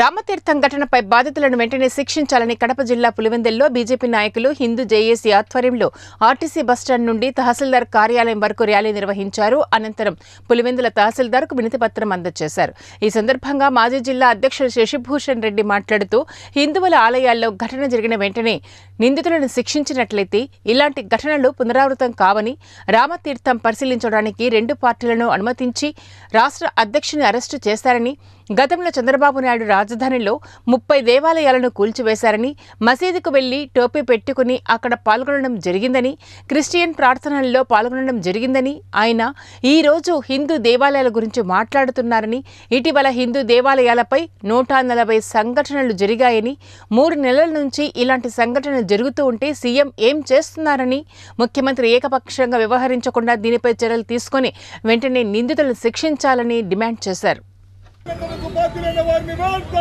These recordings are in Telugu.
రామతీర్థం ఘటనపై బాధితులను వెంటనే శిక్షించాలని కడప జిల్లా పులివెందుల్లో బీజేపీ నాయకులు హిందూ జేఏసీ ఆధ్వర్యంలో ఆర్టీసీ బస్టాండ్ నుండి తహసీల్దార్ కార్యాలయం వరకు ర్యాలీ నిర్వహించారు అనంతరం పులివెందుల కు వినతిపత్రం అందజేశారు ఈ సందర్భంగా మాజీ జిల్లా అధ్యక్షుడు శశిభూషణ్ రెడ్డి మాట్లాడుతూ హిందువుల ఆలయాల్లో ఘటన జరిగిన వెంటనే నిందితులను శిక్షించినట్లయితే ఇలాంటి ఘటనలు పునరావృతం కావని రామతీర్థం పరిశీలించడానికి రెండు పార్టీలను అనుమతించి రాష్ట్ర అధ్యక్షుని అరెస్టు చేశారని గతంలో చంద్రబాబు నాయుడు రాజధానిలో ముప్పై దేవాలయాలను కూల్చివేశారని మసీదుకు వెళ్లి టోపీ పెట్టుకుని అక్కడ పాల్గొనడం జరిగిందని క్రిస్టియన్ ప్రార్థనల్లో పాల్గొనడం జరిగిందని ఆయన ఈరోజు హిందూ దేవాలయాల గురించి మాట్లాడుతున్నారని ఇటీవల హిందూ దేవాలయాలపై నూట నలభై సంఘటనలు జరిగాయని మూడు నెలల నుంచి ఇలాంటి సంఘటనలు జరుగుతూ ఉంటే సీఎం ఏం చేస్తున్నారని ముఖ్యమంత్రి ఏకపక్షంగా వ్యవహరించకుండా దీనిపై చర్యలు తీసుకుని వెంటనే నిందితులను శిక్షించాలని డిమాండ్ చేశారు వారిని భారత్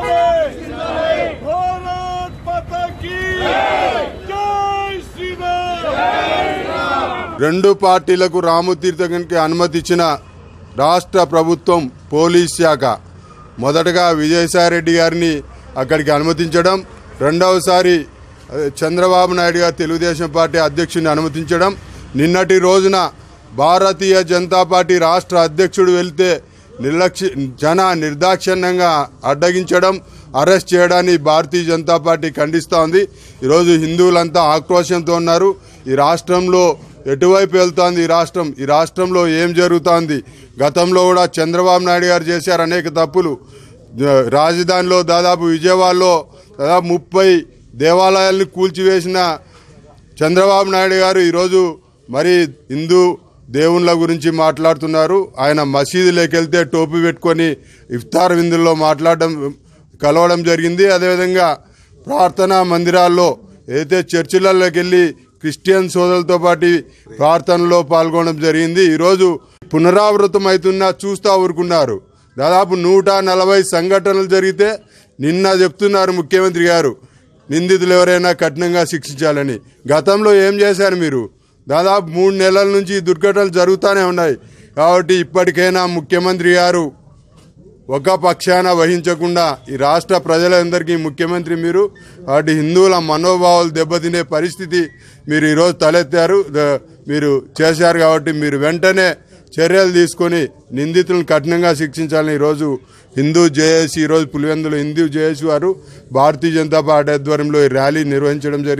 రెండు పార్టీలకు రామతీర్థంకి అనుమతి ఇచ్చిన రాష్ట్ర ప్రభుత్వం పోలీస్ శాఖ మొదటగా విజయసాయిరెడ్డి గారిని అక్కడికి అనుమతించడం రెండవసారి చంద్రబాబు నాయుడు గారు తెలుగుదేశం పార్టీ అధ్యక్షుడిని అనుమతించడం నిన్నటి రోజున భారతీయ జనతా పార్టీ రాష్ట్ర అధ్యక్షుడు వెళ్తే నిర్లక్ష్య జన నిర్దాక్షిణ్యంగా అడ్డగించడం అరెస్ట్ చేయడాన్ని భారతీయ జనతా పార్టీ ఖండిస్తోంది ఈరోజు హిందువులంతా ఆక్రోశంతో ఉన్నారు ఈ రాష్ట్రంలో ఎటువైపు వెళ్తోంది ఈ రాష్ట్రం ఈ రాష్ట్రంలో ఏం జరుగుతోంది గతంలో కూడా చంద్రబాబు నాయుడు గారు చేశారు అనేక తప్పులు రాజధానిలో దాదాపు విజయవాడలో దాదాపు ముప్పై దేవాలయాలను కూల్చివేసిన చంద్రబాబు నాయుడు గారు ఈరోజు మరి హిందూ దేవుళ్ళ గురించి మాట్లాడుతున్నారు ఆయన మసీదులోకి వెళ్తే టోపీ పెట్టుకొని ఇఫ్తార్ విందుల్లో మాట్లాడడం కలవడం జరిగింది అదేవిధంగా ప్రార్థనా మందిరాల్లో ఏదైతే చర్చిలలోకి వెళ్ళి క్రిస్టియన్ సోదరులతో పాటు ప్రార్థనలో పాల్గొనడం జరిగింది ఈరోజు పునరావృతం అవుతున్నా చూస్తూ ఊరుకున్నారు దాదాపు నూట నలభై సంఘటనలు జరిగితే నిన్న చెప్తున్నారు ముఖ్యమంత్రి గారు నిందితులు ఎవరైనా కఠినంగా శిక్షించాలని గతంలో ఏం చేశారు మీరు దాదాపు మూడు నెలల నుంచి దుర్ఘటనలు జరుగుతూనే ఉన్నాయి కాబట్టి ఇప్పటికైనా ముఖ్యమంత్రి గారు ఒక పక్షాన వహించకుండా ఈ రాష్ట్ర ప్రజలందరికీ ముఖ్యమంత్రి మీరు కాబట్టి హిందువుల మనోభావాలు దెబ్బతినే పరిస్థితి మీరు ఈరోజు తలెత్తారు మీరు చేశారు కాబట్టి మీరు వెంటనే చర్యలు తీసుకొని నిందితులను కఠినంగా శిక్షించాలని ఈరోజు హిందూ జేఏసీ ఈరోజు పులివెందులు హిందూ జేఏసీ వారు భారతీయ జనతా పార్టీ ఆధ్వర్యంలో ఈ ర్యాలీ నిర్వహించడం జరిగింది